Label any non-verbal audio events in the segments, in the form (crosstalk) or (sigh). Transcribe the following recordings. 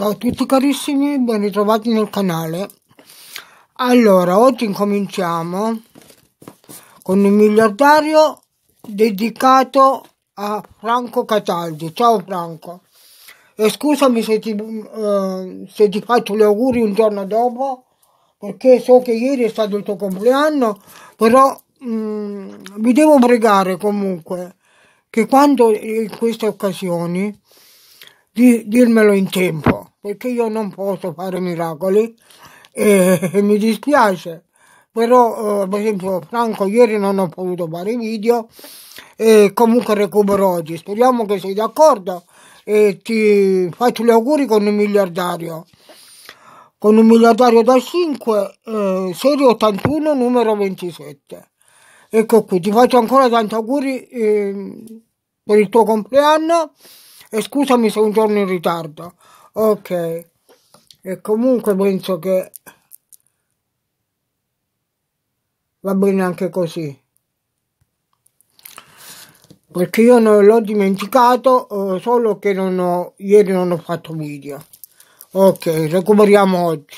Ciao a tutti carissimi, ben ritrovati nel canale. Allora, oggi incominciamo con un miliardario dedicato a Franco Cataldi. Ciao Franco. E scusami se ti, eh, se ti faccio gli auguri un giorno dopo, perché so che ieri è stato il tuo compleanno, però mm, vi devo pregare comunque che quando in queste occasioni di dirmelo in tempo perché io non posso fare miracoli e mi dispiace. Però, eh, per esempio, Franco ieri non ho potuto fare video e comunque recupero oggi. Speriamo che sei d'accordo e ti faccio gli auguri con un miliardario. Con un miliardario da 5, eh, serie 81, numero 27. Ecco qui, ti faccio ancora tanti auguri eh, per il tuo compleanno e scusami se un giorno in ritardo ok e comunque penso che va bene anche così perché io non l'ho dimenticato eh, solo che non ho, ieri non ho fatto video ok recuperiamo oggi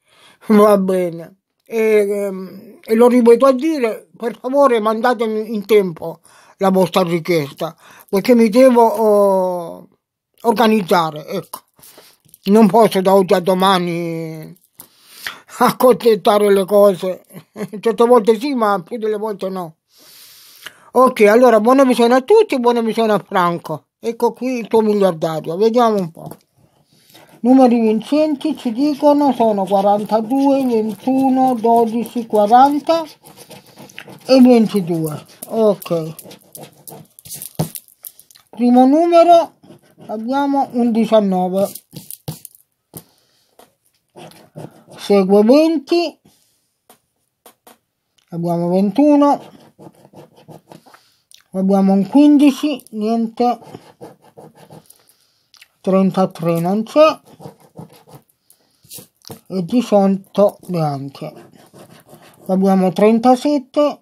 (laughs) va bene e, ehm, e lo ripeto a dire per favore mandatemi in tempo la vostra richiesta perché mi devo oh, organizzare ecco non posso da oggi a domani accontentare le cose. (laughs) Certe volte sì, ma più delle volte no. Ok, allora buona visione a tutti, buona visione a Franco. Ecco qui il tuo miliardario, vediamo un po'. Numeri vincenti ci dicono sono 42, 21, 12, 40 e 22. Ok. Primo numero abbiamo un 19. segue 20 abbiamo 21 abbiamo un 15 niente 33 non c'è e 18 neanche abbiamo 37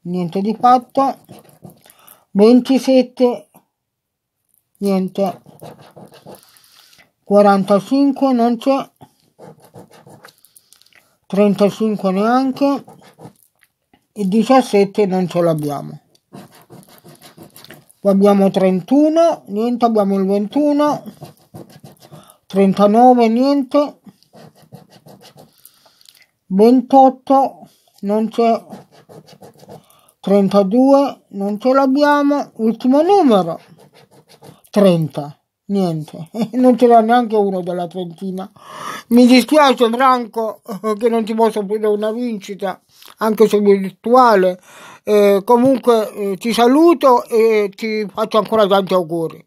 niente di fatto 27 niente 45 non c'è 35 neanche e 17 non ce l'abbiamo poi abbiamo 31 niente abbiamo il 21 39 niente 28 non c'è 32 non ce l'abbiamo ultimo numero 30 Niente, (laughs) non ce l'ha neanche uno della Trentina. Mi dispiace Branco (laughs) che non ti posso prendere una vincita, anche se virtuale. Eh, comunque eh, ti saluto e ti faccio ancora tanti auguri.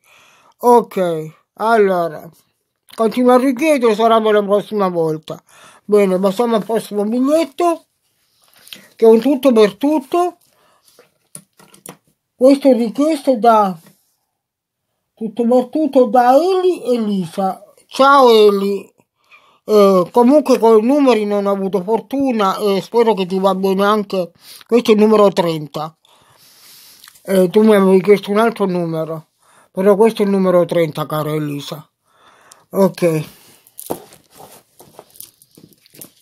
Ok, allora, continua a richiedere, sarà per la prossima volta. Bene, passiamo al prossimo biglietto, che è un tutto per tutto. Questo è richiesto da tutto convertito da Eli e Lisa. Ciao Eli, eh, comunque con i numeri non ho avuto fortuna e spero che ti va bene anche questo è il numero 30. Eh, tu mi avevi chiesto un altro numero, però questo è il numero 30, cara Elisa. Ok.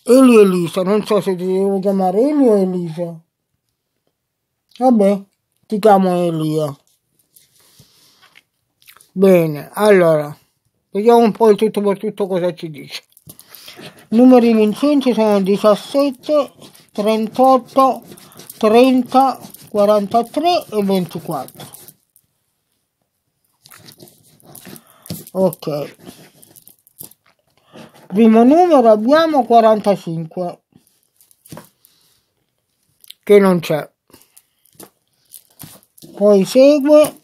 Eli e Elisa, non so se ti devo chiamare Eli o Elisa. Vabbè, ti chiamo Elia. Bene, allora, vediamo un po' il tutto per tutto cosa ci dice. Numeri vincenti sono 17, 38, 30, 43 e 24. Ok. Primo numero abbiamo 45, che non c'è. Poi segue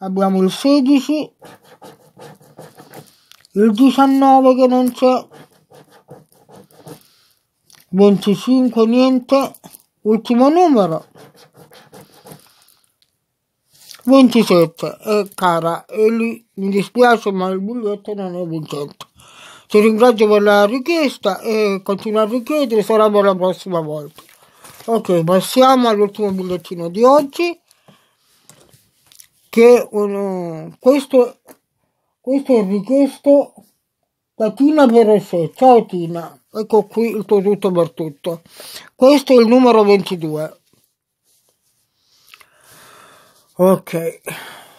abbiamo il 16 il 19 che non c'è 25 niente ultimo numero 27 e eh, cara e mi dispiace ma il biglietto non è vincente ti ringrazio per la richiesta e continua a richiedere sarà per la prossima volta ok passiamo all'ultimo bigliettino di oggi che un, eh, questo, questo è richiesto da Tina Perosè. Ciao Tina, ecco qui il tuo tutto per tutto. Questo è il numero 22. Ok,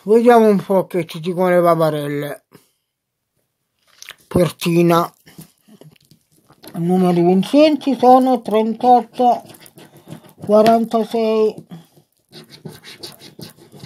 vediamo un po' che ci dicono le paparelle. Per Tina, i numeri vincenti sono 38, 46.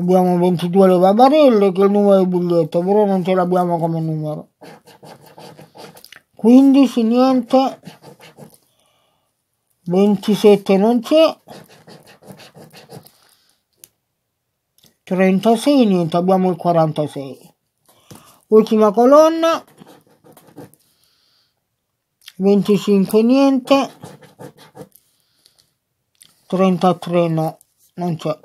abbiamo 22 levabarelle che è il numero di biglietto, però non ce l'abbiamo come numero. 15 niente, 27 non c'è, 36 niente, abbiamo il 46. Ultima colonna, 25 niente, 33 no non c'è.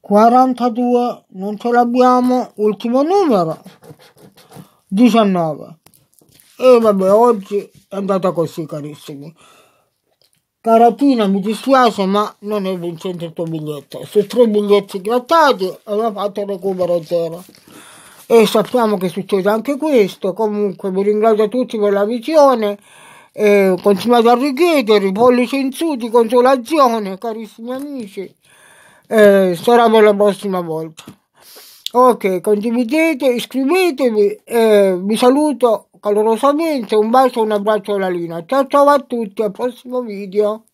42 non ce l'abbiamo, ultimo numero. 19. E vabbè, oggi è andata così, carissimi. Caratina, mi dispiace, ma non è vincente il tuo biglietto. Su tre biglietti grattati aveva fatto recupero zero. E sappiamo che succede anche questo. Comunque vi ringrazio a tutti per la visione e continuate a richiedere pollici in su di consolazione, carissimi amici. Eh, sarà per la prossima volta. Ok, condividete, iscrivetevi, eh, vi saluto calorosamente, un bacio e un abbraccio alla Lina. Ciao ciao a tutti, al prossimo video.